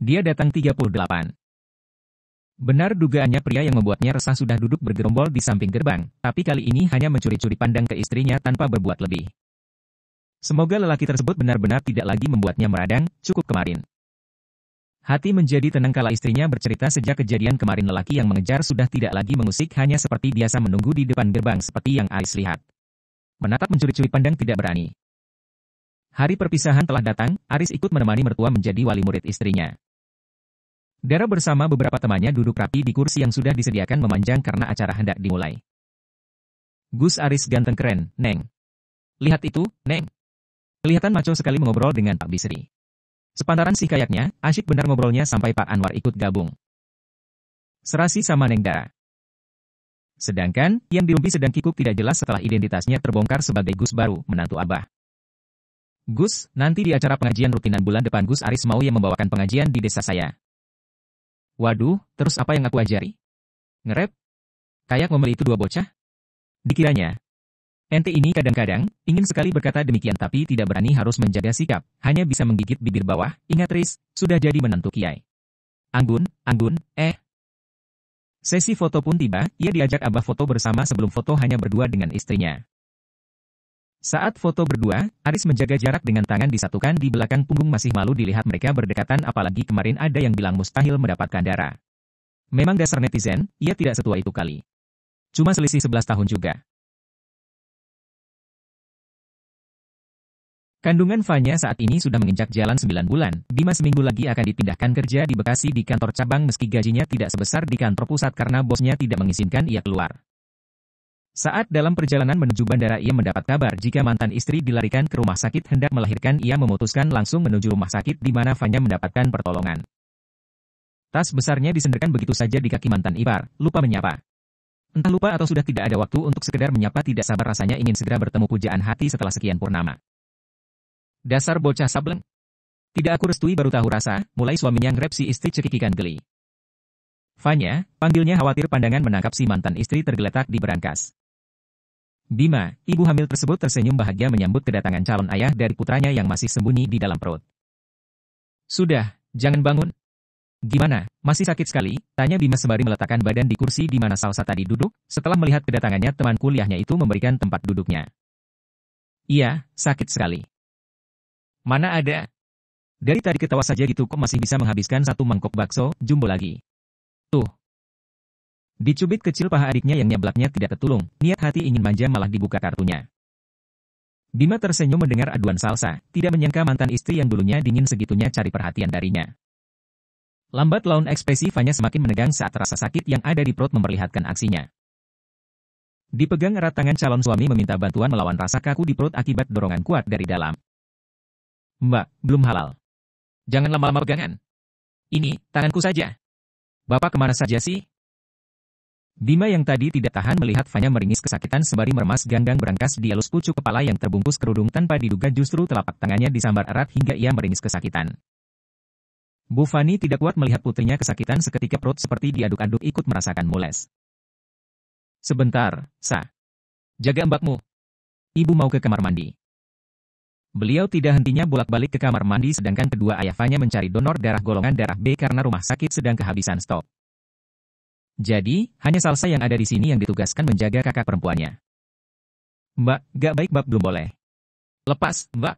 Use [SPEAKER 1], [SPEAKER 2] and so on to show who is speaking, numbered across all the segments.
[SPEAKER 1] Dia datang 38. Benar dugaannya pria yang membuatnya resah sudah duduk bergerombol di samping gerbang, tapi kali ini hanya mencuri-curi pandang ke istrinya tanpa berbuat lebih. Semoga lelaki tersebut benar-benar tidak lagi membuatnya meradang, cukup kemarin. Hati menjadi tenang kala istrinya bercerita sejak kejadian kemarin lelaki yang mengejar sudah tidak lagi mengusik hanya seperti biasa menunggu di depan gerbang seperti yang Ais lihat. Menatap mencuri-curi pandang tidak berani. Hari perpisahan telah datang, Aris ikut menemani mertua menjadi wali murid istrinya. Dara bersama beberapa temannya duduk rapi di kursi yang sudah disediakan memanjang karena acara hendak dimulai. Gus Aris ganteng keren, Neng. Lihat itu, Neng. Kelihatan maco sekali mengobrol dengan Pak Bisri. Sepantaran sih kayaknya, asyik benar ngobrolnya sampai Pak Anwar ikut gabung. Serasi sama Neng Dara. Sedangkan, yang dirumpi sedang kikuk tidak jelas setelah identitasnya terbongkar sebagai Gus baru, menantu Abah. Gus, nanti di acara pengajian rutinan bulan depan Gus Aris mau yang membawakan pengajian di desa saya. Waduh, terus apa yang aku ajari? Ngerep? Kayak ngomel itu dua bocah? Dikiranya. Ente ini kadang-kadang, ingin sekali berkata demikian tapi tidak berani harus menjaga sikap, hanya bisa menggigit bibir bawah, ingat Riz, sudah jadi menantu Kiai. Anggun, Anggun, eh. Sesi foto pun tiba, ia diajak Abah foto bersama sebelum foto hanya berdua dengan istrinya. Saat foto berdua, Aris menjaga jarak dengan tangan disatukan di belakang punggung masih malu dilihat mereka berdekatan apalagi kemarin ada yang bilang mustahil mendapatkan darah. Memang dasar netizen, ia tidak setua itu kali. Cuma selisih 11 tahun juga. Kandungan Vanya saat ini sudah menginjak jalan 9 bulan. Dimas seminggu lagi akan dipindahkan kerja di Bekasi di kantor cabang meski gajinya tidak sebesar di kantor pusat karena bosnya tidak mengizinkan ia keluar. Saat dalam perjalanan menuju bandara ia mendapat kabar jika mantan istri dilarikan ke rumah sakit hendak melahirkan ia memutuskan langsung menuju rumah sakit di mana Fanya mendapatkan pertolongan. Tas besarnya disenderkan begitu saja di kaki mantan ipar, lupa menyapa. Entah lupa atau sudah tidak ada waktu untuk sekedar menyapa tidak sabar rasanya ingin segera bertemu pujaan hati setelah sekian purnama. Dasar bocah sableng. Tidak aku restui baru tahu rasa, mulai suaminya ngrep si istri cekikikan geli. Fanya, panggilnya khawatir pandangan menangkap si mantan istri tergeletak di berangkas. Bima, ibu hamil tersebut tersenyum bahagia menyambut kedatangan calon ayah dari putranya yang masih sembunyi di dalam perut. Sudah, jangan bangun. Gimana, masih sakit sekali? Tanya Bima sembari meletakkan badan di kursi di mana Salsa tadi duduk, setelah melihat kedatangannya teman kuliahnya itu memberikan tempat duduknya. Iya, sakit sekali. Mana ada? Dari tadi ketawa saja gitu kok masih bisa menghabiskan satu mangkok bakso, jumbo lagi. Tuh, Dicubit kecil paha adiknya yang nyablaknya tidak tertulung niat hati ingin manja malah dibuka kartunya. Bima tersenyum mendengar aduan salsa, tidak menyangka mantan istri yang dulunya dingin segitunya cari perhatian darinya. Lambat laun ekspresi Fanya semakin menegang saat rasa sakit yang ada di perut memperlihatkan aksinya. Dipegang erat tangan calon suami meminta bantuan melawan rasa kaku di perut akibat dorongan kuat dari dalam. Mbak, belum halal. Jangan lama-lama pegangan. Ini, tanganku saja. Bapak kemana saja sih? Bima yang tadi tidak tahan melihat Fanya meringis kesakitan sembari meremas ganggang berangkas di alus pucuk kepala yang terbungkus kerudung tanpa diduga justru telapak tangannya disambar erat hingga ia meringis kesakitan. Bu Fani tidak kuat melihat putrinya kesakitan seketika perut seperti diaduk-aduk ikut merasakan mules. Sebentar, Sa. Jaga embakmu. Ibu mau ke kamar mandi. Beliau tidak hentinya bolak-balik ke kamar mandi sedangkan kedua ayah Fanya mencari donor darah golongan darah B karena rumah sakit sedang kehabisan stok. Jadi, hanya Salsa yang ada di sini yang ditugaskan menjaga kakak perempuannya. Mbak, gak baik bab belum boleh. Lepas, mbak.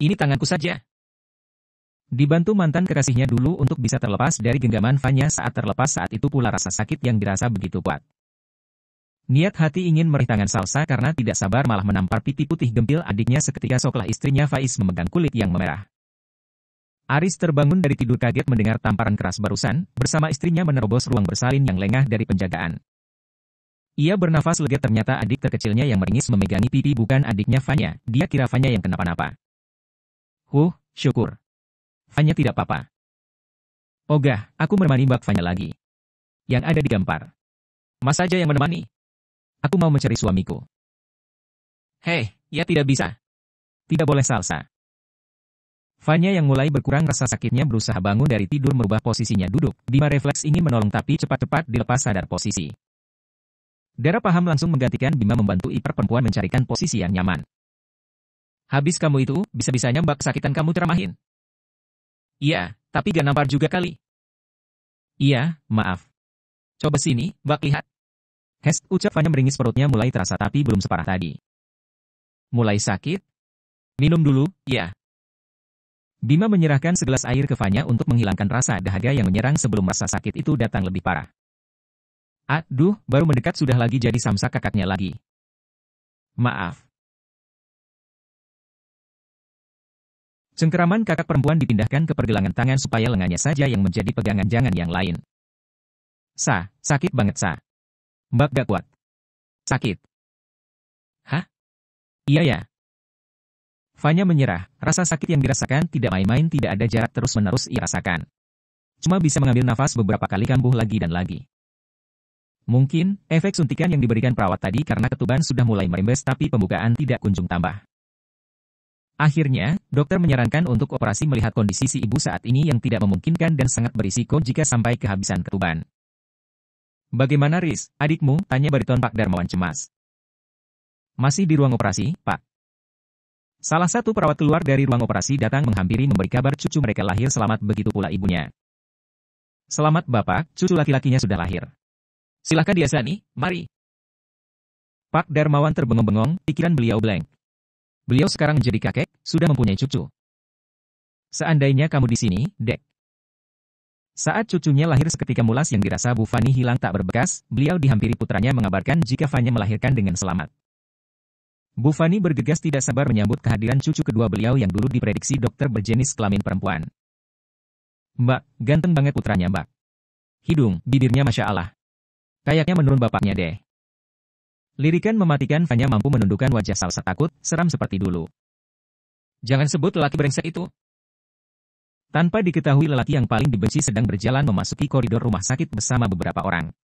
[SPEAKER 1] Ini tanganku saja. Dibantu mantan kekasihnya dulu untuk bisa terlepas dari genggaman Vanya saat terlepas saat itu pula rasa sakit yang dirasa begitu kuat. Niat hati ingin merih tangan Salsa karena tidak sabar malah menampar pipi putih gempil adiknya seketika soklah istrinya Faiz memegang kulit yang memerah. Aris terbangun dari tidur kaget mendengar tamparan keras barusan, bersama istrinya menerobos ruang bersalin yang lengah dari penjagaan. Ia bernafas lega ternyata adik terkecilnya yang meringis memegangi pipi bukan adiknya Fanya, dia kira Fanya yang kenapa-napa. Huh, syukur. Fanya tidak apa-apa. Ogah, aku menemani bak Fanya lagi. Yang ada di Gampar. Mas saja yang menemani. Aku mau mencari suamiku. Hei, ya tidak bisa. Tidak boleh salsa. Fanya yang mulai berkurang rasa sakitnya berusaha bangun dari tidur merubah posisinya duduk. Bima refleks ingin menolong tapi cepat-cepat dilepas sadar posisi. Dara paham langsung menggantikan Bima membantu Ipar perempuan mencarikan posisi yang nyaman. Habis kamu itu, bisa-bisanya mbak kesakitan kamu teramahin. Iya, tapi gak nampar juga kali. Iya, maaf. Coba sini, mbak lihat. Hest ucap Fanya meringis perutnya mulai terasa tapi belum separah tadi. Mulai sakit? Minum dulu, ya. Bima menyerahkan segelas air ke Fanya untuk menghilangkan rasa dahaga yang menyerang sebelum rasa sakit itu datang lebih parah. Aduh, baru mendekat sudah lagi jadi samsa kakaknya lagi. Maaf. Cengkeraman kakak perempuan dipindahkan ke pergelangan tangan supaya lengannya saja yang menjadi pegangan jangan yang lain. Sa, sakit banget sa. Mbak gak kuat. Sakit. Hah? Iya ya. Fanya menyerah, rasa sakit yang dirasakan tidak main-main tidak ada jarak terus-menerus ia rasakan. Cuma bisa mengambil nafas beberapa kali kambuh lagi dan lagi. Mungkin, efek suntikan yang diberikan perawat tadi karena ketuban sudah mulai merembes tapi pembukaan tidak kunjung tambah. Akhirnya, dokter menyarankan untuk operasi melihat kondisi si ibu saat ini yang tidak memungkinkan dan sangat berisiko jika sampai kehabisan ketuban. Bagaimana Riz, adikmu? Tanya bariton Pak Darmawan cemas. Masih di ruang operasi, Pak. Salah satu perawat keluar dari ruang operasi datang menghampiri memberi kabar cucu mereka lahir selamat begitu pula ibunya. Selamat Bapak, cucu laki-lakinya sudah lahir. Silahkan diasani, mari. Pak Darmawan terbengong-bengong, pikiran beliau blank. Beliau sekarang jadi kakek, sudah mempunyai cucu. Seandainya kamu di sini, dek. Saat cucunya lahir seketika mulas yang dirasa Bu Fani hilang tak berbekas, beliau dihampiri putranya mengabarkan jika Fanya melahirkan dengan selamat. Bu Fani bergegas tidak sabar menyambut kehadiran cucu kedua beliau yang dulu diprediksi dokter berjenis kelamin perempuan. Mbak, ganteng banget putranya mbak. Hidung, bibirnya Masya Allah. Kayaknya menurun bapaknya deh. Lirikan mematikan Fanya mampu menundukkan wajah salsa takut, seram seperti dulu. Jangan sebut lelaki brengsek itu. Tanpa diketahui lelaki yang paling dibenci sedang berjalan memasuki koridor rumah sakit bersama beberapa orang.